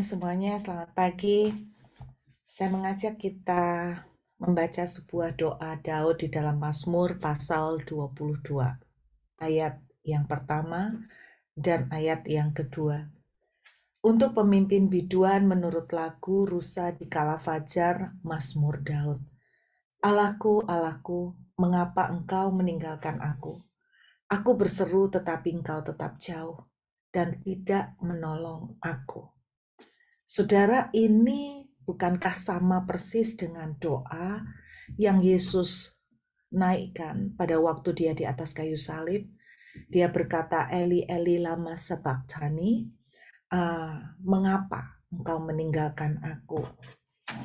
semuanya, selamat pagi. Saya mengajak kita membaca sebuah doa Daud di dalam Mazmur pasal 22, ayat yang pertama dan ayat yang kedua. Untuk pemimpin biduan menurut lagu Rusa di Kala Fajar, Mazmur Daud. Alaku alaku, mengapa engkau meninggalkan aku? Aku berseru tetapi engkau tetap jauh dan tidak menolong aku. Saudara, ini bukankah sama persis dengan doa yang Yesus naikkan pada waktu dia di atas kayu salib? Dia berkata, Eli, Eli lama sebaktani, uh, ah, mengapa engkau meninggalkan aku?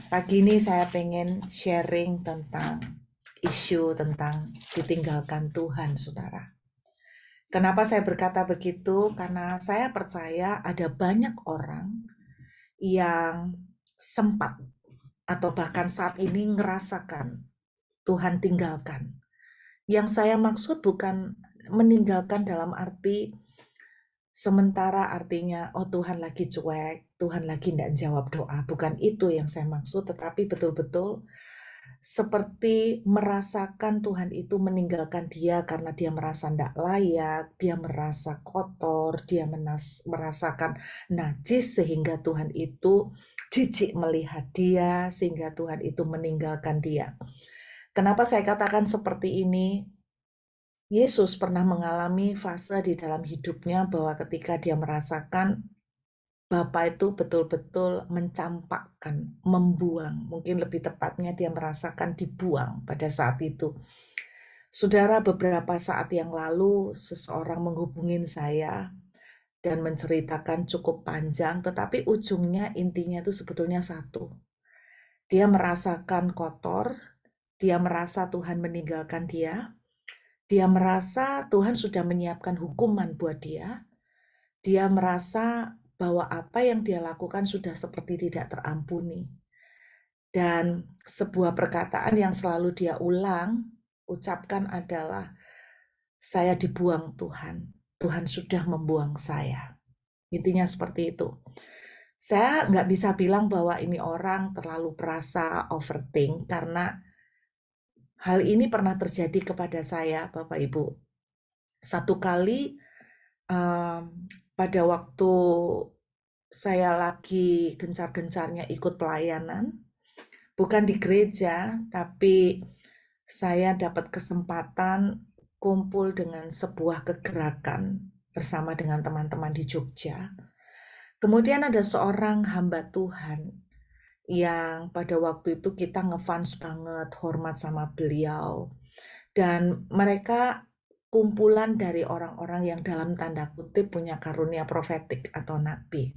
Pagi ini saya pengen sharing tentang isu tentang ditinggalkan Tuhan, saudara. Kenapa saya berkata begitu? Karena saya percaya ada banyak orang yang sempat atau bahkan saat ini ngerasakan Tuhan tinggalkan. Yang saya maksud bukan meninggalkan dalam arti sementara artinya oh Tuhan lagi cuek, Tuhan lagi tidak jawab doa. Bukan itu yang saya maksud, tetapi betul-betul seperti merasakan Tuhan itu meninggalkan dia karena dia merasa tidak layak, dia merasa kotor, dia menas merasakan najis sehingga Tuhan itu jijik melihat dia sehingga Tuhan itu meninggalkan dia. Kenapa saya katakan seperti ini? Yesus pernah mengalami fase di dalam hidupnya bahwa ketika dia merasakan Bapak itu betul-betul mencampakkan, membuang, mungkin lebih tepatnya dia merasakan dibuang pada saat itu. Saudara, beberapa saat yang lalu seseorang menghubungin saya dan menceritakan cukup panjang, tetapi ujungnya intinya itu sebetulnya satu. Dia merasakan kotor, dia merasa Tuhan meninggalkan dia, dia merasa Tuhan sudah menyiapkan hukuman buat dia, dia merasa bahwa apa yang dia lakukan sudah seperti tidak terampuni. Dan sebuah perkataan yang selalu dia ulang, ucapkan adalah, saya dibuang Tuhan, Tuhan sudah membuang saya. Intinya seperti itu. Saya nggak bisa bilang bahwa ini orang terlalu perasa overthink karena hal ini pernah terjadi kepada saya, Bapak Ibu. Satu kali um, pada waktu saya lagi gencar-gencarnya ikut pelayanan, bukan di gereja, tapi saya dapat kesempatan kumpul dengan sebuah kegerakan bersama dengan teman-teman di Jogja. Kemudian ada seorang hamba Tuhan yang pada waktu itu kita ngefans banget, hormat sama beliau. Dan mereka kumpulan dari orang-orang yang dalam tanda kutip punya karunia profetik atau nabi.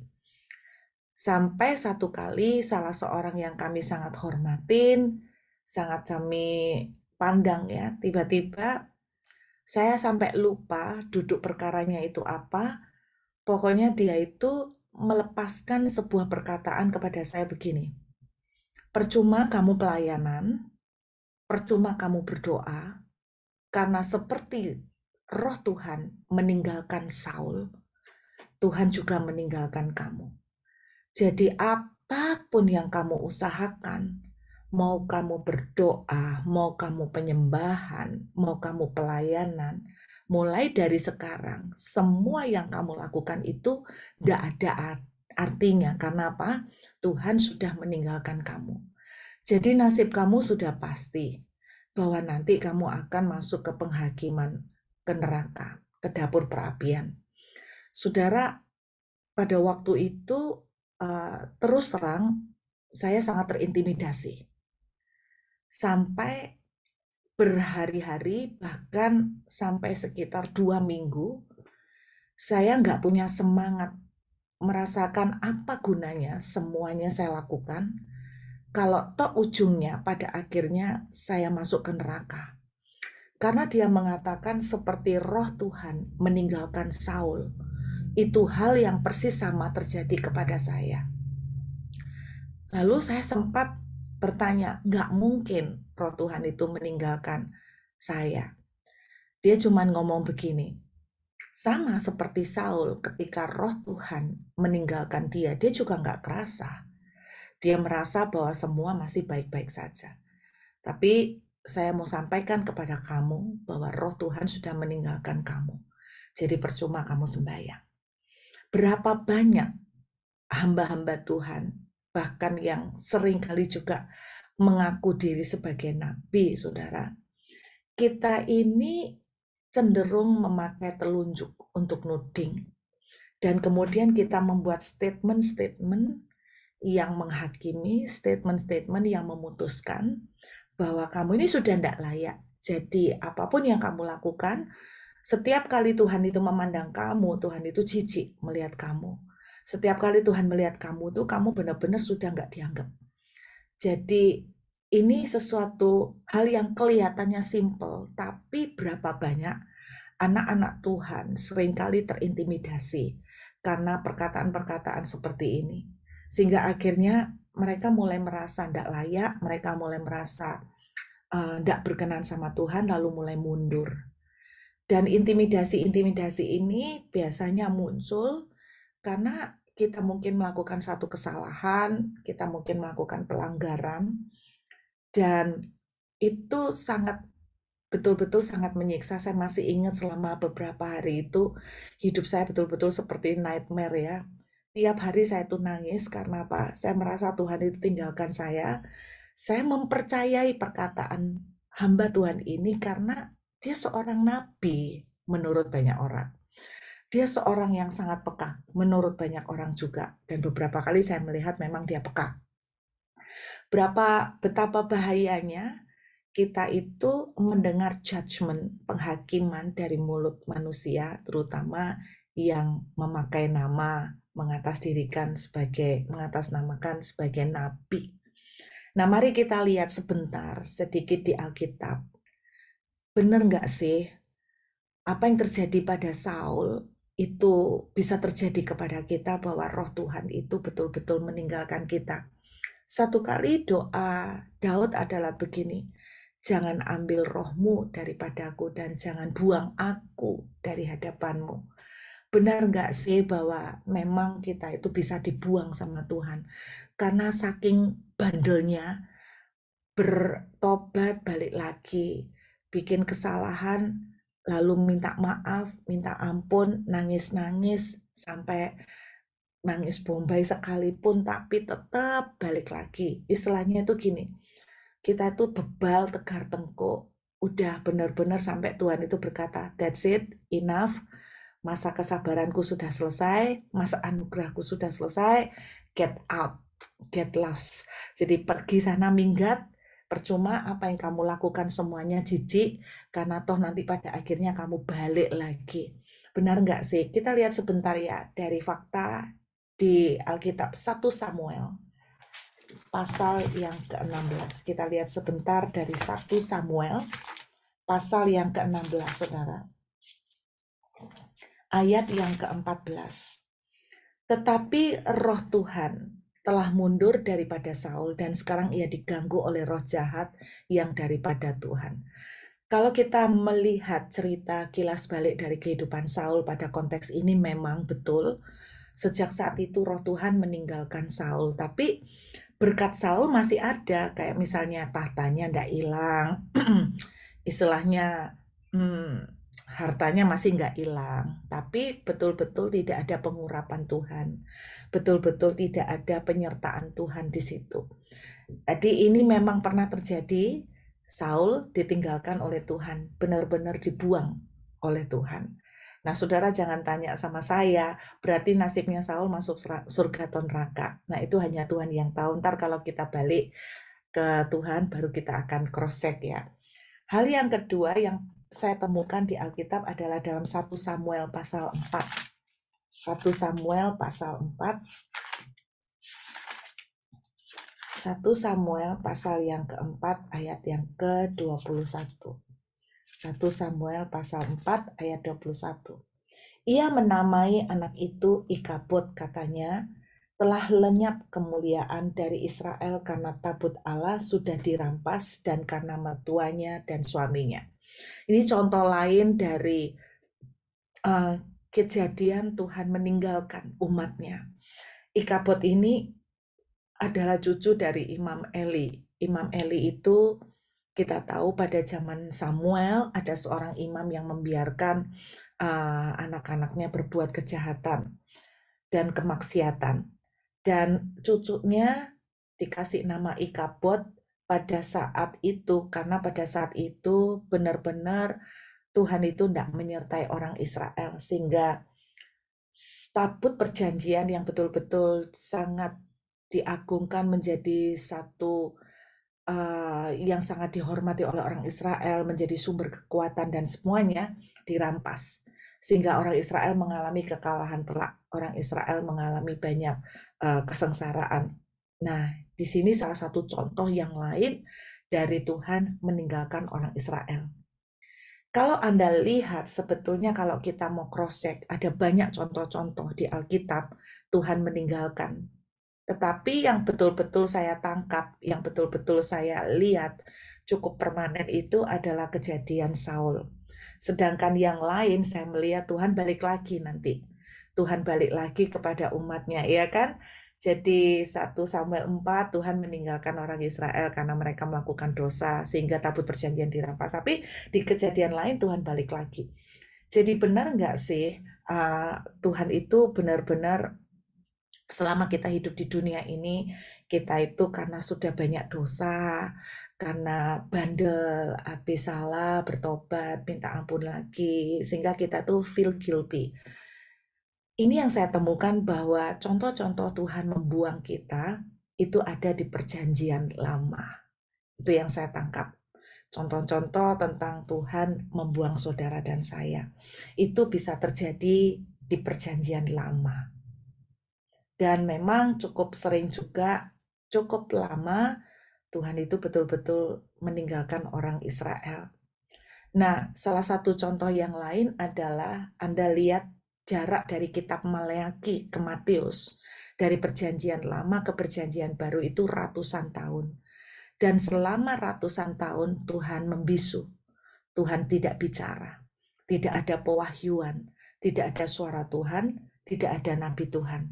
Sampai satu kali salah seorang yang kami sangat hormatin, sangat kami pandang ya, tiba-tiba saya sampai lupa duduk perkaranya itu apa. Pokoknya dia itu melepaskan sebuah perkataan kepada saya begini. Percuma kamu pelayanan, percuma kamu berdoa, karena seperti roh Tuhan meninggalkan Saul, Tuhan juga meninggalkan kamu. Jadi apapun yang kamu usahakan, mau kamu berdoa, mau kamu penyembahan, mau kamu pelayanan, mulai dari sekarang, semua yang kamu lakukan itu tidak ada artinya. Karena apa? Tuhan sudah meninggalkan kamu. Jadi nasib kamu sudah pasti bahwa nanti kamu akan masuk ke penghakiman, ke neraka, ke dapur perapian. Saudara, pada waktu itu eh, terus terang saya sangat terintimidasi. Sampai berhari-hari bahkan sampai sekitar dua minggu saya nggak punya semangat merasakan apa gunanya semuanya saya lakukan kalau toh ujungnya pada akhirnya saya masuk ke neraka. Karena dia mengatakan seperti roh Tuhan meninggalkan Saul. Itu hal yang persis sama terjadi kepada saya. Lalu saya sempat bertanya, nggak mungkin roh Tuhan itu meninggalkan saya. Dia cuma ngomong begini, sama seperti Saul ketika roh Tuhan meninggalkan dia, dia juga nggak kerasa dia merasa bahwa semua masih baik-baik saja. Tapi saya mau sampaikan kepada kamu bahwa roh Tuhan sudah meninggalkan kamu. Jadi percuma kamu sembahyang. Berapa banyak hamba-hamba Tuhan, bahkan yang seringkali juga mengaku diri sebagai nabi, saudara. Kita ini cenderung memakai telunjuk untuk nuding. Dan kemudian kita membuat statement-statement yang menghakimi, statement-statement yang memutuskan bahwa kamu ini sudah tidak layak. Jadi apapun yang kamu lakukan, setiap kali Tuhan itu memandang kamu, Tuhan itu jijik melihat kamu. Setiap kali Tuhan melihat kamu tuh kamu benar-benar sudah nggak dianggap. Jadi ini sesuatu hal yang kelihatannya simple, tapi berapa banyak anak-anak Tuhan seringkali terintimidasi karena perkataan-perkataan seperti ini sehingga akhirnya mereka mulai merasa tidak layak, mereka mulai merasa tidak eh, uh, berkenan sama Tuhan, lalu mulai mundur. Dan intimidasi-intimidasi ini biasanya muncul karena kita mungkin melakukan satu kesalahan, kita mungkin melakukan pelanggaran, dan itu sangat betul-betul sangat menyiksa. Saya masih ingat selama beberapa hari itu hidup saya betul-betul seperti nightmare ya tiap hari saya itu nangis karena apa? Saya merasa Tuhan itu tinggalkan saya. Saya mempercayai perkataan hamba Tuhan ini karena dia seorang nabi menurut banyak orang. Dia seorang yang sangat peka menurut banyak orang juga dan beberapa kali saya melihat memang dia peka. Berapa betapa bahayanya kita itu mendengar judgement, penghakiman dari mulut manusia, terutama yang memakai nama mengatasdirikan sebagai mengatasnamakan sebagai nabi. Nah, mari kita lihat sebentar sedikit di Alkitab. Benar nggak sih apa yang terjadi pada Saul itu bisa terjadi kepada kita bahwa roh Tuhan itu betul-betul meninggalkan kita. Satu kali doa Daud adalah begini, jangan ambil rohmu daripadaku dan jangan buang aku dari hadapanmu benar nggak sih bahwa memang kita itu bisa dibuang sama Tuhan karena saking bandelnya bertobat balik lagi bikin kesalahan lalu minta maaf minta ampun nangis-nangis sampai nangis bombay sekalipun tapi tetap balik lagi istilahnya itu gini kita itu bebal tegar tengkuk udah benar-benar sampai Tuhan itu berkata that's it enough masa kesabaranku sudah selesai, masa anugerahku sudah selesai, get out, get lost. Jadi pergi sana minggat, percuma apa yang kamu lakukan semuanya jijik, karena toh nanti pada akhirnya kamu balik lagi. Benar nggak sih? Kita lihat sebentar ya dari fakta di Alkitab 1 Samuel pasal yang ke-16. Kita lihat sebentar dari 1 Samuel pasal yang ke-16, Saudara ayat yang ke-14. Tetapi roh Tuhan telah mundur daripada Saul dan sekarang ia diganggu oleh roh jahat yang daripada Tuhan. Kalau kita melihat cerita kilas balik dari kehidupan Saul pada konteks ini memang betul sejak saat itu roh Tuhan meninggalkan Saul, tapi berkat Saul masih ada kayak misalnya tahtanya tidak hilang. Istilahnya hmm, hartanya masih nggak hilang, tapi betul-betul tidak ada pengurapan Tuhan, betul-betul tidak ada penyertaan Tuhan di situ. Jadi ini memang pernah terjadi, Saul ditinggalkan oleh Tuhan, benar-benar dibuang oleh Tuhan. Nah, saudara jangan tanya sama saya, berarti nasibnya Saul masuk surga atau neraka. Nah, itu hanya Tuhan yang tahu. Ntar kalau kita balik ke Tuhan, baru kita akan cross-check ya. Hal yang kedua yang saya temukan di Alkitab adalah dalam 1 Samuel pasal 4. 1 Samuel pasal 4. 1 Samuel pasal yang keempat ayat yang ke-21. 1 Samuel pasal 4 ayat 21. Ia menamai anak itu Ikabut katanya, telah lenyap kemuliaan dari Israel karena tabut Allah sudah dirampas dan karena mertuanya dan suaminya. Ini contoh lain dari uh, kejadian Tuhan meninggalkan umatnya. Ikabot ini adalah cucu dari Imam Eli. Imam Eli itu kita tahu pada zaman Samuel ada seorang imam yang membiarkan uh, anak-anaknya berbuat kejahatan dan kemaksiatan. Dan cucunya dikasih nama Ikabot pada saat itu karena pada saat itu benar-benar Tuhan itu tidak menyertai orang Israel sehingga tabut perjanjian yang betul-betul sangat diagungkan menjadi satu uh, yang sangat dihormati oleh orang Israel menjadi sumber kekuatan dan semuanya dirampas sehingga orang Israel mengalami kekalahan telak orang Israel mengalami banyak uh, kesengsaraan nah di sini salah satu contoh yang lain dari Tuhan meninggalkan orang Israel. Kalau Anda lihat, sebetulnya kalau kita mau cross-check, ada banyak contoh-contoh di Alkitab Tuhan meninggalkan. Tetapi yang betul-betul saya tangkap, yang betul-betul saya lihat cukup permanen itu adalah kejadian Saul. Sedangkan yang lain saya melihat Tuhan balik lagi nanti. Tuhan balik lagi kepada umatnya, ya kan? Jadi 1 Samuel 4 Tuhan meninggalkan orang Israel karena mereka melakukan dosa sehingga tabut perjanjian dirampas. Tapi di kejadian lain Tuhan balik lagi. Jadi benar nggak sih uh, Tuhan itu benar-benar selama kita hidup di dunia ini kita itu karena sudah banyak dosa, karena bandel, habis salah, bertobat, minta ampun lagi sehingga kita tuh feel guilty ini yang saya temukan bahwa contoh-contoh Tuhan membuang kita itu ada di perjanjian lama. Itu yang saya tangkap. Contoh-contoh tentang Tuhan membuang saudara dan saya. Itu bisa terjadi di perjanjian lama. Dan memang cukup sering juga, cukup lama Tuhan itu betul-betul meninggalkan orang Israel. Nah, salah satu contoh yang lain adalah Anda lihat jarak dari kitab Maleaki ke Matius, dari perjanjian lama ke perjanjian baru itu ratusan tahun. Dan selama ratusan tahun Tuhan membisu, Tuhan tidak bicara, tidak ada pewahyuan, tidak ada suara Tuhan, tidak ada nabi Tuhan.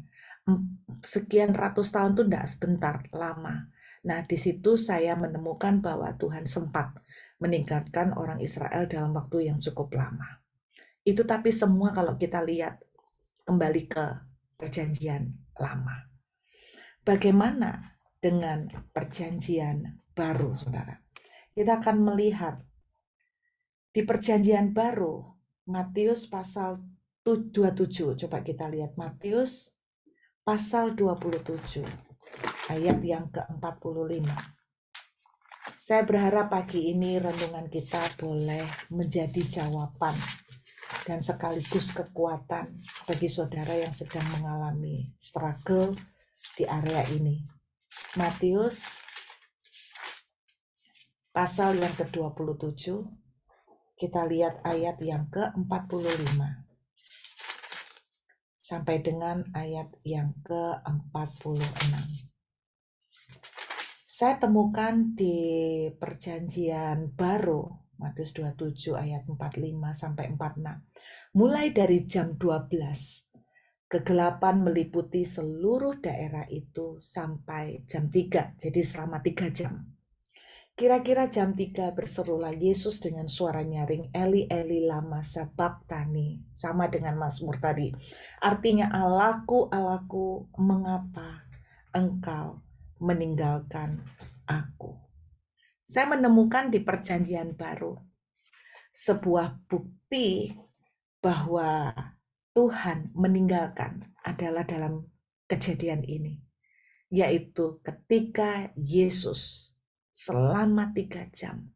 Sekian ratus tahun itu tidak sebentar, lama. Nah, di situ saya menemukan bahwa Tuhan sempat meningkatkan orang Israel dalam waktu yang cukup lama. Itu tapi semua kalau kita lihat kembali ke perjanjian lama. Bagaimana dengan perjanjian baru, saudara? Kita akan melihat di perjanjian baru, Matius pasal 27, coba kita lihat Matius pasal 27, ayat yang ke-45. Saya berharap pagi ini renungan kita boleh menjadi jawaban dan sekaligus kekuatan bagi saudara yang sedang mengalami struggle di area ini. Matius pasal yang ke-27 kita lihat ayat yang ke-45 sampai dengan ayat yang ke-46 saya temukan di Perjanjian Baru Matius 27 ayat 45 sampai 46. Mulai dari jam 12, kegelapan meliputi seluruh daerah itu sampai jam 3, jadi selama 3 jam. Kira-kira jam 3 berserulah Yesus dengan suara nyaring Eli Eli lama tani, sama dengan Mazmur tadi. Artinya alaku alaku mengapa engkau meninggalkan aku? saya menemukan di Perjanjian Baru sebuah bukti bahwa Tuhan meninggalkan adalah dalam kejadian ini, yaitu ketika Yesus selama tiga jam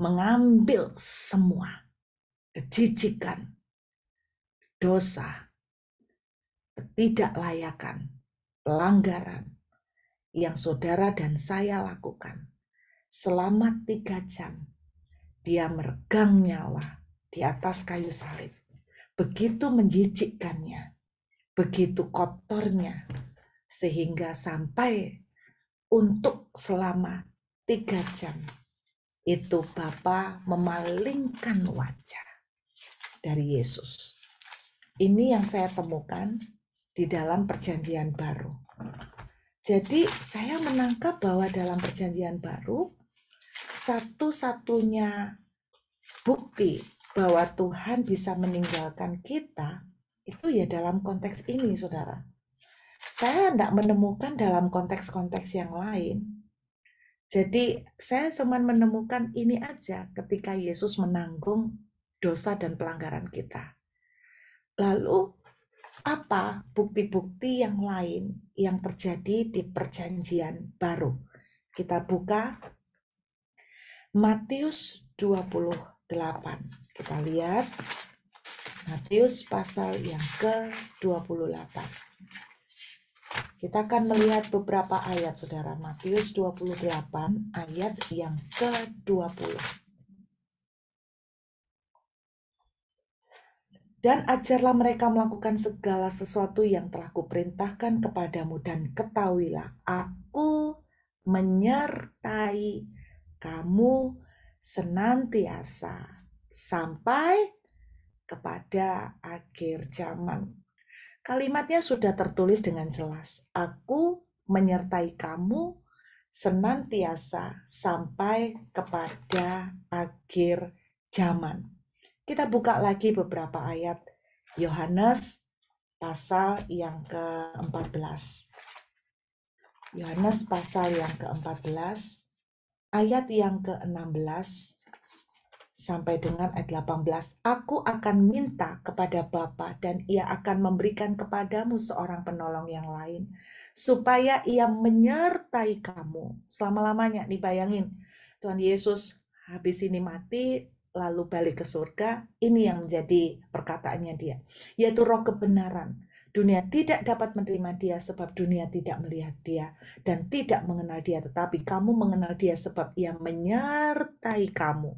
mengambil semua kejijikan, dosa, ketidaklayakan, pelanggaran yang saudara dan saya lakukan selama tiga jam. Dia meregang nyawa di atas kayu salib. Begitu menjijikkannya, begitu kotornya, sehingga sampai untuk selama tiga jam itu Bapa memalingkan wajah dari Yesus. Ini yang saya temukan di dalam perjanjian baru. Jadi saya menangkap bahwa dalam perjanjian baru satu-satunya bukti bahwa Tuhan bisa meninggalkan kita itu ya dalam konteks ini saudara saya tidak menemukan dalam konteks-konteks yang lain jadi saya cuma menemukan ini aja ketika Yesus menanggung dosa dan pelanggaran kita lalu apa bukti-bukti yang lain yang terjadi di perjanjian baru kita buka Matius 28. Kita lihat Matius pasal yang ke-28. Kita akan melihat beberapa ayat Saudara. Matius 28 ayat yang ke-20. dan ajarlah mereka melakukan segala sesuatu yang telah kuperintahkan kepadamu dan ketahuilah aku menyertai kamu senantiasa sampai kepada akhir zaman. Kalimatnya sudah tertulis dengan jelas. Aku menyertai kamu senantiasa sampai kepada akhir zaman. Kita buka lagi beberapa ayat Yohanes pasal yang ke-14. Yohanes pasal yang ke-14 ayat yang ke-16 sampai dengan ayat 18. Aku akan minta kepada Bapa dan ia akan memberikan kepadamu seorang penolong yang lain supaya ia menyertai kamu selama-lamanya. Nih bayangin, Tuhan Yesus habis ini mati lalu balik ke surga, ini yang menjadi perkataannya dia, yaitu roh kebenaran Dunia tidak dapat menerima dia sebab dunia tidak melihat dia dan tidak mengenal dia. Tetapi kamu mengenal dia sebab ia menyertai kamu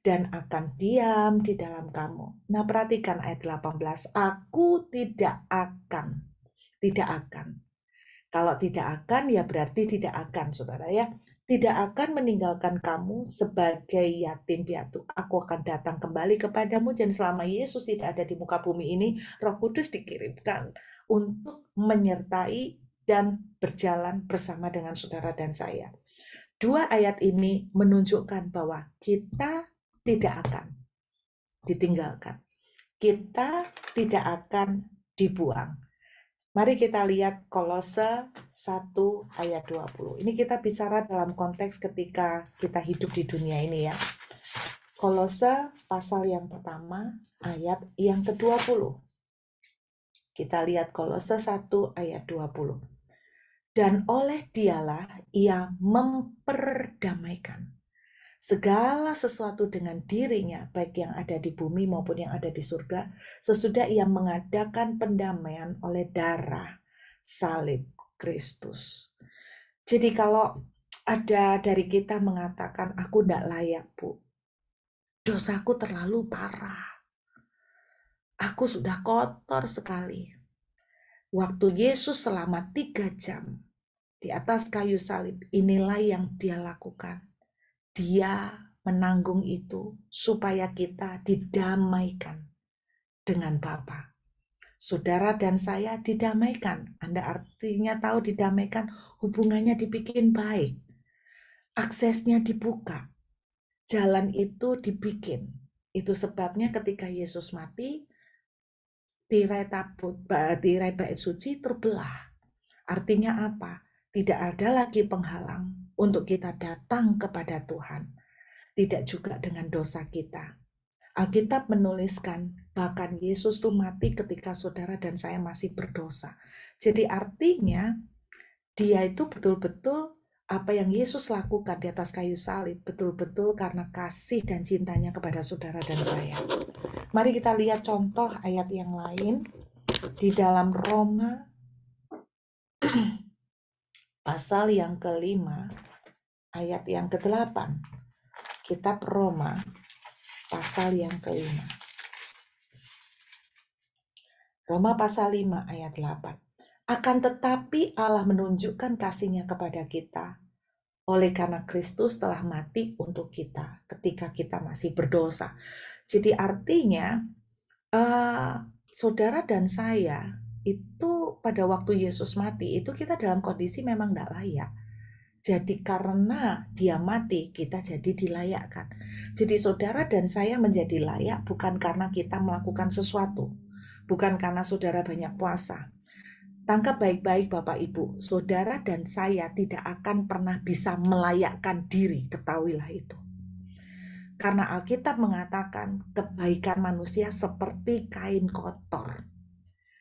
dan akan diam di dalam kamu. Nah perhatikan ayat 18. Aku tidak akan. Tidak akan. Kalau tidak akan ya berarti tidak akan saudara ya tidak akan meninggalkan kamu sebagai yatim piatu. Aku akan datang kembali kepadamu dan selama Yesus tidak ada di muka bumi ini, Roh Kudus dikirimkan untuk menyertai dan berjalan bersama dengan saudara dan saya. Dua ayat ini menunjukkan bahwa kita tidak akan ditinggalkan. Kita tidak akan dibuang Mari kita lihat Kolose 1 ayat 20. Ini kita bicara dalam konteks ketika kita hidup di dunia ini ya. Kolose pasal yang pertama ayat yang ke-20. Kita lihat Kolose 1 ayat 20. Dan oleh dialah ia memperdamaikan segala sesuatu dengan dirinya, baik yang ada di bumi maupun yang ada di surga, sesudah ia mengadakan pendamaian oleh darah salib Kristus. Jadi kalau ada dari kita mengatakan, aku tidak layak bu, dosaku terlalu parah, aku sudah kotor sekali. Waktu Yesus selama tiga jam di atas kayu salib, inilah yang dia lakukan dia menanggung itu supaya kita didamaikan dengan Bapa. Saudara dan saya didamaikan. Anda artinya tahu didamaikan hubungannya dibikin baik. Aksesnya dibuka. Jalan itu dibikin. Itu sebabnya ketika Yesus mati, tirai tabut, tirai bait suci terbelah. Artinya apa? Tidak ada lagi penghalang untuk kita datang kepada Tuhan, tidak juga dengan dosa kita. Alkitab menuliskan bahkan Yesus itu mati ketika saudara dan saya masih berdosa. Jadi artinya dia itu betul-betul apa yang Yesus lakukan di atas kayu salib betul-betul karena kasih dan cintanya kepada saudara dan saya. Mari kita lihat contoh ayat yang lain di dalam Roma pasal yang kelima ayat yang ke-8 kitab Roma pasal yang ke-5 Roma pasal 5 ayat 8 akan tetapi Allah menunjukkan kasihnya kepada kita oleh karena Kristus telah mati untuk kita ketika kita masih berdosa. Jadi artinya uh, saudara dan saya itu pada waktu Yesus mati itu kita dalam kondisi memang tidak layak jadi karena dia mati, kita jadi dilayakkan. Jadi saudara dan saya menjadi layak bukan karena kita melakukan sesuatu. Bukan karena saudara banyak puasa. Tangkap baik-baik Bapak Ibu, saudara dan saya tidak akan pernah bisa melayakkan diri, ketahuilah itu. Karena Alkitab mengatakan kebaikan manusia seperti kain kotor.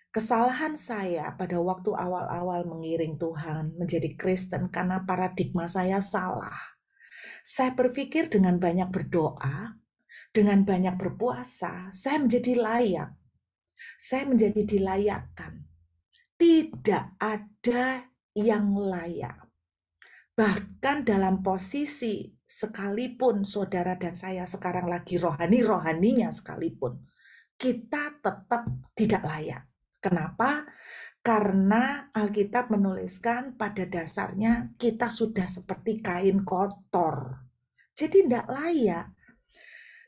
Kesalahan saya pada waktu awal-awal mengiring Tuhan menjadi Kristen karena paradigma saya salah. Saya berpikir dengan banyak berdoa, dengan banyak berpuasa, saya menjadi layak. Saya menjadi dilayakkan. Tidak ada yang layak. Bahkan dalam posisi sekalipun saudara dan saya sekarang lagi rohani-rohaninya sekalipun, kita tetap tidak layak Kenapa? Karena Alkitab menuliskan pada dasarnya kita sudah seperti kain kotor. Jadi tidak layak.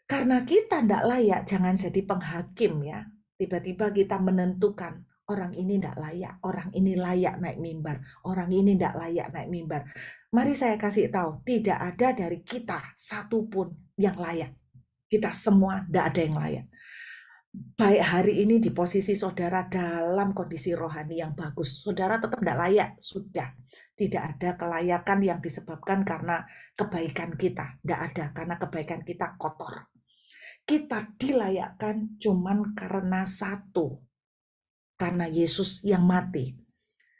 Karena kita tidak layak, jangan jadi penghakim ya. Tiba-tiba kita menentukan, orang ini tidak layak, orang ini layak naik mimbar, orang ini tidak layak naik mimbar. Mari saya kasih tahu, tidak ada dari kita satupun yang layak. Kita semua tidak ada yang layak baik hari ini di posisi saudara dalam kondisi rohani yang bagus, saudara tetap tidak layak, sudah. Tidak ada kelayakan yang disebabkan karena kebaikan kita. Tidak ada, karena kebaikan kita kotor. Kita dilayakkan cuman karena satu. Karena Yesus yang mati.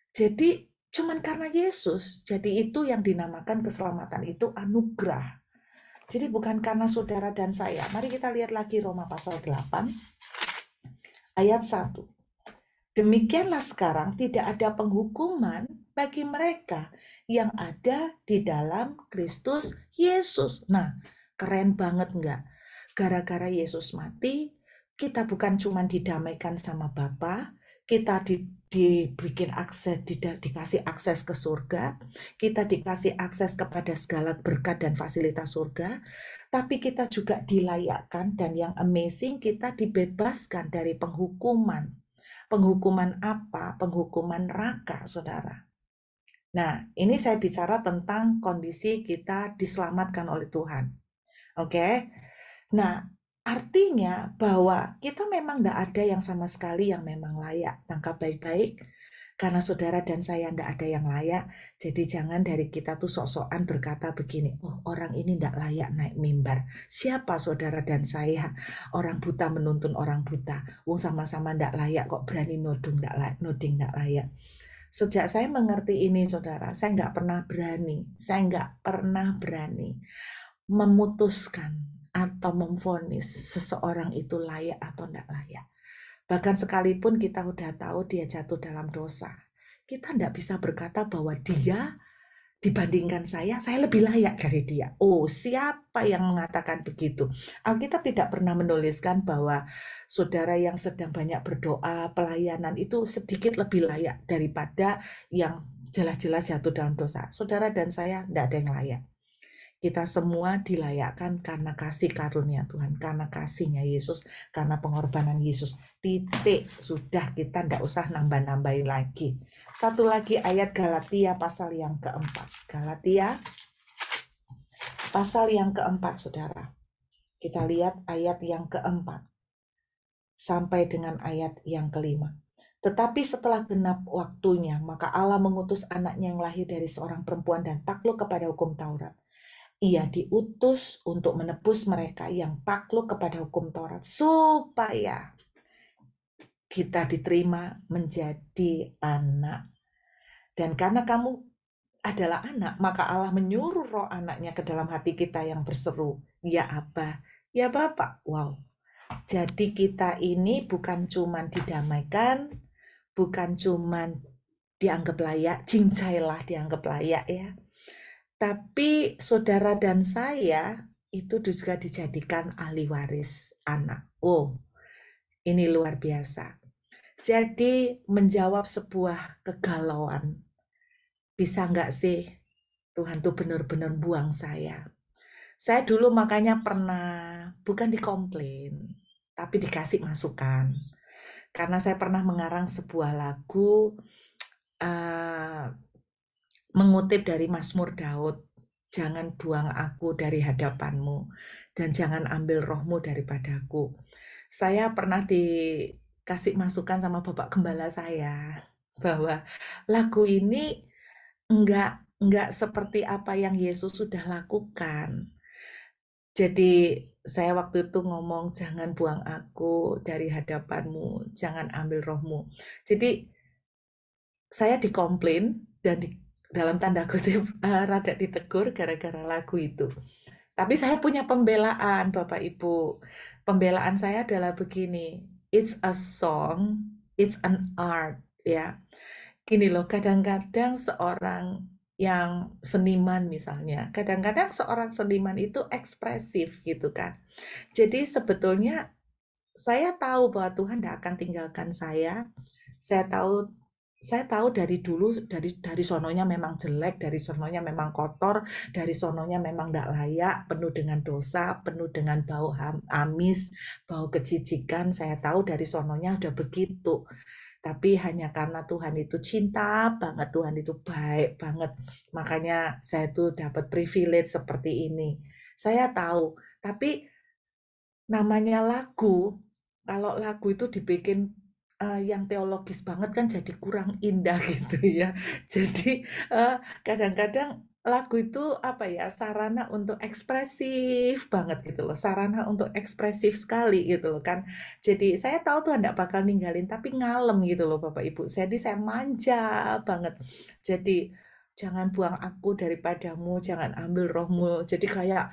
Jadi cuman karena Yesus. Jadi itu yang dinamakan keselamatan itu anugerah jadi bukan karena saudara dan saya. Mari kita lihat lagi Roma pasal 8 ayat 1. Demikianlah sekarang tidak ada penghukuman bagi mereka yang ada di dalam Kristus Yesus. Nah, keren banget enggak? Gara-gara Yesus mati, kita bukan cuma didamaikan sama Bapa, kita di, dibikin akses, tidak dikasih akses ke surga, kita dikasih akses kepada segala berkat dan fasilitas surga, tapi kita juga dilayakkan dan yang amazing kita dibebaskan dari penghukuman. Penghukuman apa? Penghukuman neraka, Saudara. Nah, ini saya bicara tentang kondisi kita diselamatkan oleh Tuhan. Oke. Okay? Nah, Artinya bahwa kita memang tidak ada yang sama sekali yang memang layak. Tangkap baik-baik, karena saudara dan saya tidak ada yang layak. Jadi jangan dari kita tuh sok-sokan berkata begini, oh orang ini tidak layak naik mimbar. Siapa saudara dan saya? Orang buta menuntun orang buta. Wong sama-sama tidak layak kok berani nodung tidak layak, noding tidak layak. Sejak saya mengerti ini saudara, saya nggak pernah berani, saya nggak pernah berani memutuskan atau memvonis seseorang itu layak atau tidak layak. Bahkan sekalipun kita sudah tahu dia jatuh dalam dosa, kita tidak bisa berkata bahwa dia dibandingkan saya, saya lebih layak dari dia. Oh, siapa yang mengatakan begitu? Alkitab tidak pernah menuliskan bahwa saudara yang sedang banyak berdoa, pelayanan itu sedikit lebih layak daripada yang jelas-jelas jatuh dalam dosa. Saudara dan saya tidak ada yang layak. Kita semua dilayakkan karena kasih karunia Tuhan, karena kasihnya Yesus, karena pengorbanan Yesus. Titik, sudah kita tidak usah nambah-nambahin lagi. Satu lagi ayat Galatia pasal yang keempat. Galatia pasal yang keempat, saudara. Kita lihat ayat yang keempat sampai dengan ayat yang kelima. Tetapi setelah genap waktunya, maka Allah mengutus anaknya yang lahir dari seorang perempuan dan takluk kepada hukum Taurat ia diutus untuk menebus mereka yang takluk kepada hukum Taurat supaya kita diterima menjadi anak. Dan karena kamu adalah anak, maka Allah menyuruh roh anaknya ke dalam hati kita yang berseru, "Ya apa ya Bapak." Wow. Jadi kita ini bukan cuma didamaikan, bukan cuma dianggap layak, cincailah dianggap layak ya tapi saudara dan saya itu juga dijadikan ahli waris anak. Oh, ini luar biasa. Jadi menjawab sebuah kegalauan. Bisa nggak sih Tuhan tuh benar-benar buang saya? Saya dulu makanya pernah, bukan dikomplain, tapi dikasih masukan. Karena saya pernah mengarang sebuah lagu, uh, mengutip dari Mazmur Daud, jangan buang aku dari hadapanmu dan jangan ambil rohmu daripadaku. Saya pernah dikasih masukan sama Bapak Gembala saya bahwa lagu ini enggak enggak seperti apa yang Yesus sudah lakukan. Jadi saya waktu itu ngomong jangan buang aku dari hadapanmu, jangan ambil rohmu. Jadi saya dikomplain dan di, dalam tanda kutip uh, rada ditegur gara-gara lagu itu. Tapi saya punya pembelaan Bapak Ibu. Pembelaan saya adalah begini, it's a song, it's an art ya. Gini loh, kadang-kadang seorang yang seniman misalnya, kadang-kadang seorang seniman itu ekspresif gitu kan. Jadi sebetulnya saya tahu bahwa Tuhan tidak akan tinggalkan saya. Saya tahu saya tahu dari dulu dari dari sononya memang jelek, dari sononya memang kotor, dari sononya memang tidak layak, penuh dengan dosa, penuh dengan bau amis, bau kejijikan. Saya tahu dari sononya udah begitu. Tapi hanya karena Tuhan itu cinta banget, Tuhan itu baik banget. Makanya saya tuh dapat privilege seperti ini. Saya tahu, tapi namanya lagu, kalau lagu itu dibikin uh, yang teologis banget kan jadi kurang indah gitu ya. Jadi eh, kadang-kadang uh, lagu itu apa ya sarana untuk ekspresif banget gitu loh sarana untuk ekspresif sekali gitu loh kan jadi saya tahu tuh anda bakal ninggalin tapi ngalem gitu loh bapak ibu jadi saya manja banget jadi jangan buang aku daripadamu jangan ambil rohmu jadi kayak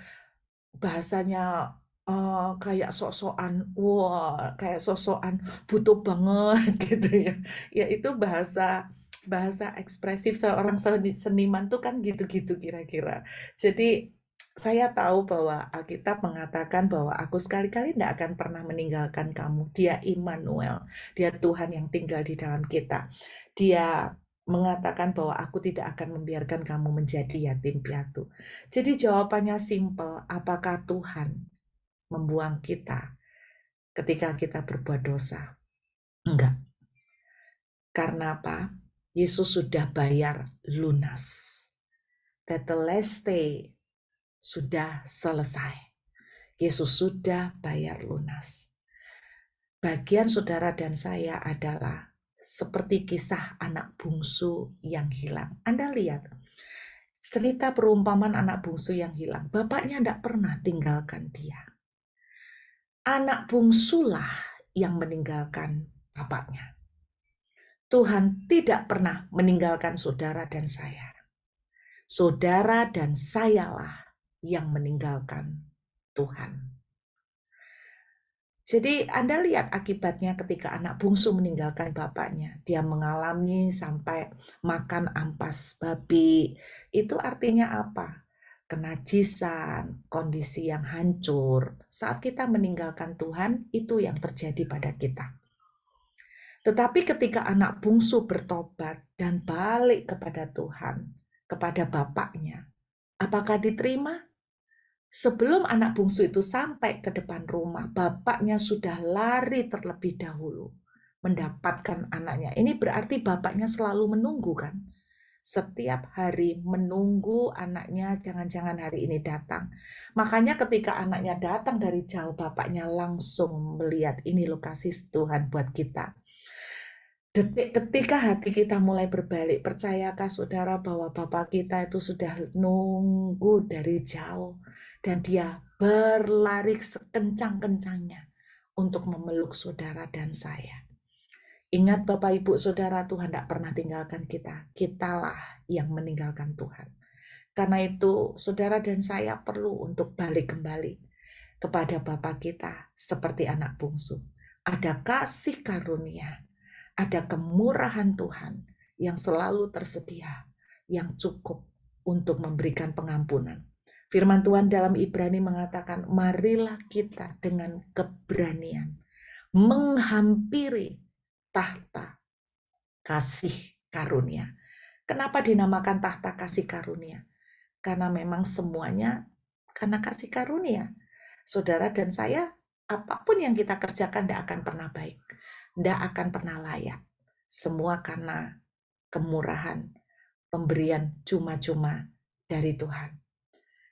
bahasanya Eh, kayak sosokan wah kayak sosokan butuh banget gitu ya. Ya itu bahasa bahasa ekspresif seorang seniman tuh kan gitu-gitu kira-kira. Jadi saya tahu bahwa Alkitab mengatakan bahwa aku sekali-kali tidak akan pernah meninggalkan kamu. Dia Immanuel, dia Tuhan yang tinggal di dalam kita. Dia mengatakan bahwa aku tidak akan membiarkan kamu menjadi yatim piatu. Jadi jawabannya simple, apakah Tuhan membuang kita ketika kita berbuat dosa. Enggak. Karena apa? Yesus sudah bayar lunas. Teteleste sudah selesai. Yesus sudah bayar lunas. Bagian saudara dan saya adalah seperti kisah anak bungsu yang hilang. Anda lihat, cerita perumpamaan anak bungsu yang hilang. Bapaknya tidak pernah tinggalkan dia anak bungsulah yang meninggalkan bapaknya. Tuhan tidak pernah meninggalkan saudara dan saya. Saudara dan sayalah yang meninggalkan Tuhan. Jadi Anda lihat akibatnya ketika anak bungsu meninggalkan bapaknya. Dia mengalami sampai makan ampas babi. Itu artinya apa? kenajisan, kondisi yang hancur. Saat kita meninggalkan Tuhan, itu yang terjadi pada kita. Tetapi ketika anak bungsu bertobat dan balik kepada Tuhan, kepada bapaknya, apakah diterima? Sebelum anak bungsu itu sampai ke depan rumah, bapaknya sudah lari terlebih dahulu mendapatkan anaknya. Ini berarti bapaknya selalu menunggu kan? setiap hari menunggu anaknya jangan-jangan hari ini datang. Makanya ketika anaknya datang dari jauh, bapaknya langsung melihat ini lokasi Tuhan buat kita. Detik ketika hati kita mulai berbalik, percayakah saudara bahwa Bapak kita itu sudah nunggu dari jauh dan dia berlari sekencang-kencangnya untuk memeluk saudara dan saya. Ingat Bapak Ibu Saudara Tuhan tidak pernah tinggalkan kita. Kitalah yang meninggalkan Tuhan. Karena itu saudara dan saya perlu untuk balik kembali kepada Bapak kita seperti anak bungsu. Ada kasih karunia, ada kemurahan Tuhan yang selalu tersedia, yang cukup untuk memberikan pengampunan. Firman Tuhan dalam Ibrani mengatakan, marilah kita dengan keberanian menghampiri tahta kasih karunia. Kenapa dinamakan tahta kasih karunia? Karena memang semuanya karena kasih karunia. Saudara dan saya, apapun yang kita kerjakan tidak akan pernah baik, tidak akan pernah layak. Semua karena kemurahan, pemberian cuma-cuma dari Tuhan.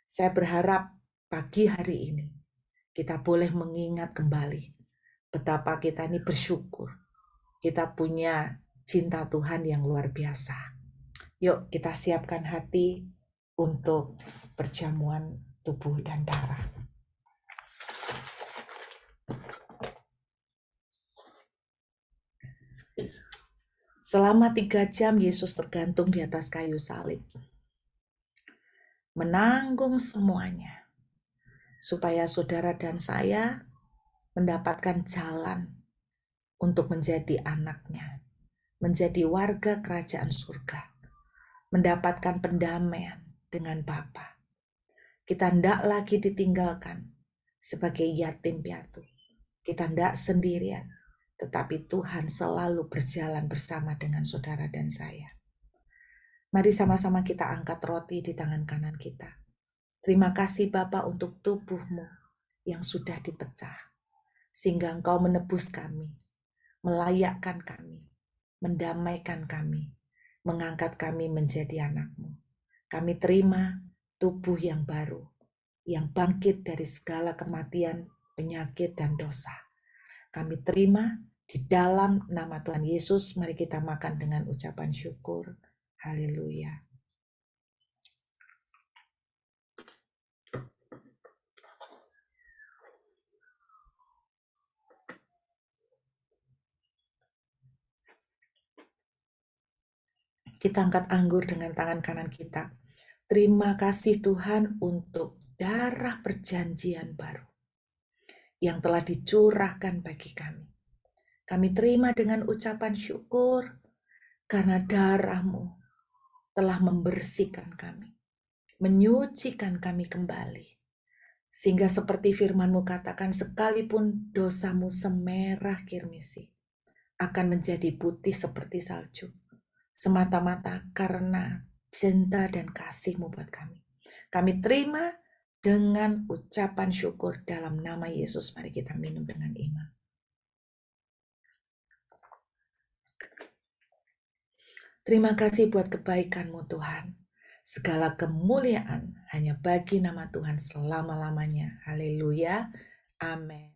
Saya berharap pagi hari ini kita boleh mengingat kembali betapa kita ini bersyukur kita punya cinta Tuhan yang luar biasa. Yuk kita siapkan hati untuk perjamuan tubuh dan darah. Selama tiga jam Yesus tergantung di atas kayu salib. Menanggung semuanya. Supaya saudara dan saya mendapatkan jalan untuk menjadi anaknya, menjadi warga kerajaan surga, mendapatkan pendamaian dengan Bapa. Kita tidak lagi ditinggalkan sebagai yatim piatu. Kita tidak sendirian, tetapi Tuhan selalu berjalan bersama dengan saudara dan saya. Mari sama-sama kita angkat roti di tangan kanan kita. Terima kasih Bapa untuk tubuhmu yang sudah dipecah, sehingga engkau menebus kami melayakkan kami, mendamaikan kami, mengangkat kami menjadi anakmu. Kami terima tubuh yang baru, yang bangkit dari segala kematian, penyakit, dan dosa. Kami terima di dalam nama Tuhan Yesus, mari kita makan dengan ucapan syukur. Haleluya. Kita angkat anggur dengan tangan kanan kita. Terima kasih Tuhan untuk darah perjanjian baru yang telah dicurahkan bagi kami. Kami terima dengan ucapan syukur karena darahmu telah membersihkan kami, menyucikan kami kembali. Sehingga seperti firmanmu katakan, sekalipun dosamu semerah kirmisi, akan menjadi putih seperti salju semata-mata karena cinta dan kasihmu buat kami. Kami terima dengan ucapan syukur dalam nama Yesus. Mari kita minum dengan iman. Terima kasih buat kebaikanmu Tuhan. Segala kemuliaan hanya bagi nama Tuhan selama-lamanya. Haleluya. Amin.